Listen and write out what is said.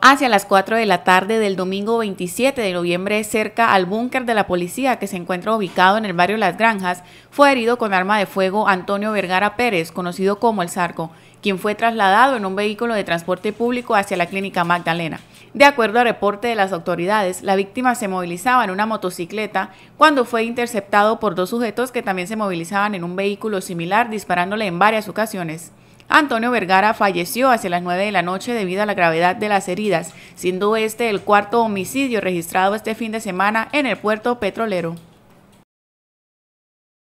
hacia las 4 de la tarde del domingo 27 de noviembre cerca al búnker de la policía que se encuentra ubicado en el barrio Las Granjas, fue herido con arma de fuego Antonio Vergara Pérez, conocido como El Zarco, quien fue trasladado en un vehículo de transporte público hacia la clínica Magdalena. De acuerdo al reporte de las autoridades, la víctima se movilizaba en una motocicleta cuando fue interceptado por dos sujetos que también se movilizaban en un vehículo similar disparándole en varias ocasiones. Antonio Vergara falleció hacia las 9 de la noche debido a la gravedad de las heridas, siendo este el cuarto homicidio registrado este fin de semana en el puerto petrolero.